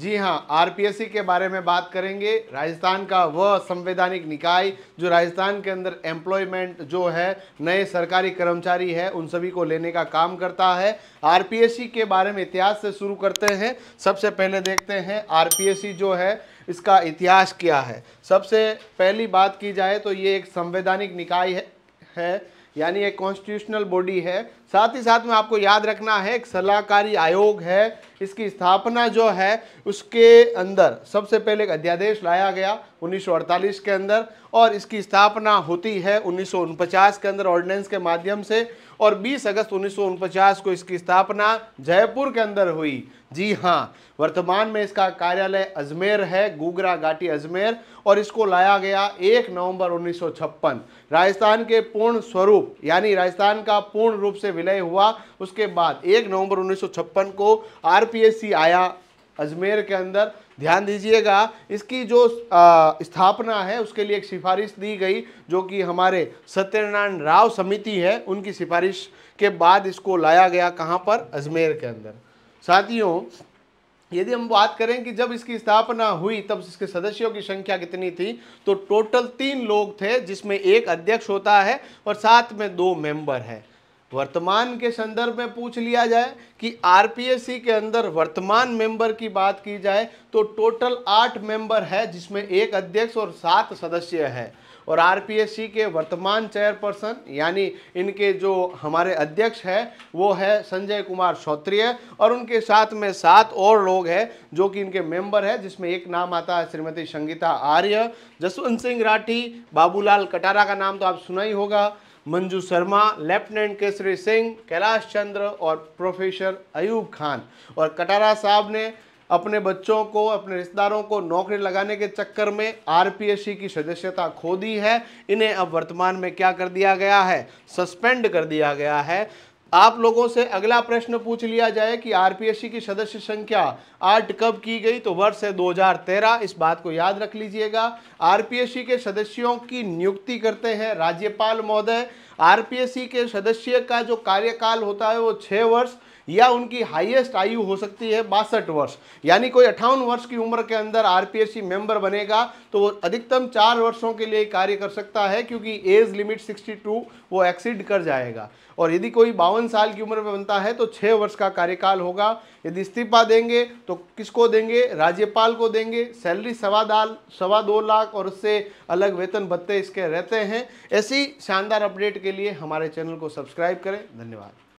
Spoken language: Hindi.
जी हाँ आरपीएससी के बारे में बात करेंगे राजस्थान का वह संवैधानिक निकाय जो राजस्थान के अंदर एम्प्लॉयमेंट जो है नए सरकारी कर्मचारी है उन सभी को लेने का काम करता है आरपीएससी के बारे में इतिहास से शुरू करते हैं सबसे पहले देखते हैं आरपीएससी जो है इसका इतिहास क्या है सबसे पहली बात की जाए तो ये एक संवैधानिक निकाय है, है यानी एक कॉन्स्टिट्यूशनल बॉडी है साथ ही साथ में आपको याद रखना है एक सलाहकारी आयोग है इसकी स्थापना जो है उसके अंदर सबसे पहले एक अध्यादेश लाया गया 1948 के अंदर और इसकी स्थापना होती है उन्नीस के अंदर ऑर्डिनेंस के माध्यम से और 20 अगस्त उन्नीस को इसकी स्थापना जयपुर के अंदर हुई जी हाँ वर्तमान में इसका कार्यालय अजमेर है गुगरा घाटी अजमेर और इसको लाया गया 1 नवंबर 1956 राजस्थान के पूर्ण स्वरूप स्वरूप यानी राजस्थान का पूर्ण रूप से विलय हुआ उसके बाद एक नवंबर 1956 को आर आया अजमेर के अंदर ध्यान दीजिएगा इसकी जो स्थापना है उसके लिए एक सिफारिश दी गई जो कि हमारे सत्यनारायण राव समिति है उनकी सिफारिश के बाद इसको लाया गया कहाँ पर अजमेर के अंदर साथियों यदि हम बात करें कि जब इसकी स्थापना हुई तब इसके सदस्यों की संख्या कितनी थी तो टोटल तीन लोग थे जिसमें एक अध्यक्ष होता है और साथ में दो मेंबर है वर्तमान के संदर्भ में पूछ लिया जाए कि आरपीएससी के अंदर वर्तमान मेंबर की बात की जाए तो टोटल आठ मेंबर है जिसमें एक अध्यक्ष और सात सदस्य है और आरपीएससी के वर्तमान चेयरपर्सन यानी इनके जो हमारे अध्यक्ष है वो है संजय कुमार सौत्रिय और उनके साथ में सात और लोग हैं जो कि इनके मेंबर है जिसमें एक नाम आता है श्रीमती संगीता आर्य जसवंत सिंह राठी बाबूलाल कटारा का नाम तो आप सुना ही होगा मंजू शर्मा लेफ्टिनेंट केसरी सिंह कैलाश चंद्र और प्रोफेसर अयूब खान और कटारा साहब ने अपने बच्चों को अपने रिश्तेदारों को नौकरी लगाने के चक्कर में आरपीएससी की सदस्यता खो दी है इन्हें अब वर्तमान में क्या कर दिया गया है सस्पेंड कर दिया गया है आप लोगों से अगला प्रश्न पूछ लिया जाए कि आरपीएससी की सदस्य संख्या आठ कब की गई तो वर्ष है 2013 इस बात को याद रख लीजिएगा आरपीएससी के सदस्यों की नियुक्ति करते हैं राज्यपाल महोदय आरपीएससी के सदस्य का जो कार्यकाल होता है वो छः वर्ष या उनकी हाईएस्ट आयु हो सकती है बासठ वर्ष यानी कोई अट्ठावन वर्ष की उम्र के अंदर आरपीएससी मेंबर बनेगा तो वो अधिकतम चार वर्षों के लिए कार्य कर सकता है क्योंकि एज लिमिट 62 वो एक्सीड कर जाएगा और यदि कोई बावन साल की उम्र में बनता है तो छः वर्ष का कार्यकाल होगा यदि इस्तीफा देंगे तो किसको देंगे राज्यपाल को देंगे सैलरी सवा दाल सवा दो लाख और उससे अलग वेतन भत्ते इसके रहते हैं ऐसी शानदार अपडेट के लिए हमारे चैनल को सब्सक्राइब करें धन्यवाद